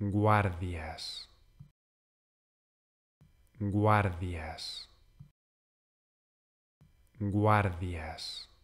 guardias, guardias, guardias.